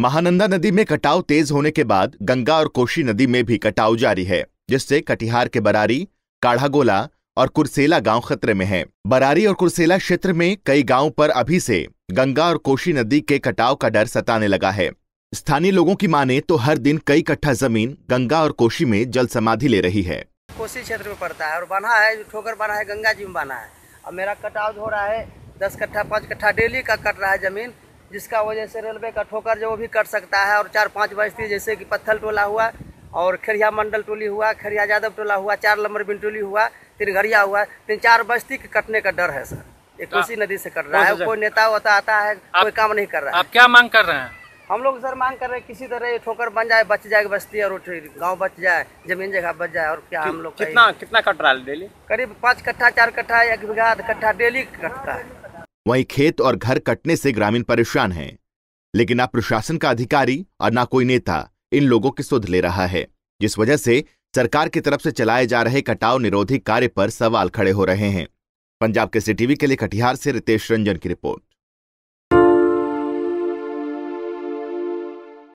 महानंदा नदी में कटाव तेज होने के बाद गंगा और कोशी नदी में भी कटाव जारी है जिससे कटिहार के बरारी काढ़ागोला और कुरसेला गांव खतरे में हैं। बरारी और कुरसेला क्षेत्र में कई गांव पर अभी से गंगा और कोशी नदी के कटाव का डर सताने लगा है स्थानीय लोगों की माने तो हर दिन कई कट्ठा जमीन गंगा और कोशी में जल समाधि ले रही है कोसी क्षेत्र में पड़ता है और बना है जो ठोकर बना है गंगा जी में बना है अब मेरा कटाव हो रहा है दस कट्ठा पाँच कट्ठा डेली का कट रहा है जमीन जिसका वजह से रेलवे का ठोकर जो भी कट सकता है और चार पाँच बस्ती जैसे कि पत्थल टोला हुआ और खेरिया मंडल टोली हुआ खेरिया यादव टोला हुआ चार लंबर बिन टोली हुआ तिरघरिया हुआ तीन चार बस्ती के कटने का डर है सर एक हाँ। कोसी नदी से कट रहा है कोई नेता होता आता है कोई काम नहीं कर रहा है आप क्या मांग कर रहे हैं हम लोग सर मांग कर रहे हैं किसी तरह ये ठोकर बन जाए बच जाए बस्ती और गांव बच जाए जमीन जगह बच जाए और क्या हम लोग कितना कितना कट रहा है डेली करीब पाँच कट्ठा चार कट्ठा एक बीघा आध कट्ठा डेली कटता है वहीं खेत और घर कटने से ग्रामीण परेशान हैं लेकिन ना प्रशासन का अधिकारी और ना कोई नेता इन लोगों की सुध ले रहा है जिस वजह से सरकार की तरफ से चलाए जा रहे कटाव निरोधी कार्य पर सवाल खड़े हो रहे हैं पंजाब के सीटीवी के लिए कटिहार से रितेश रंजन की रिपोर्ट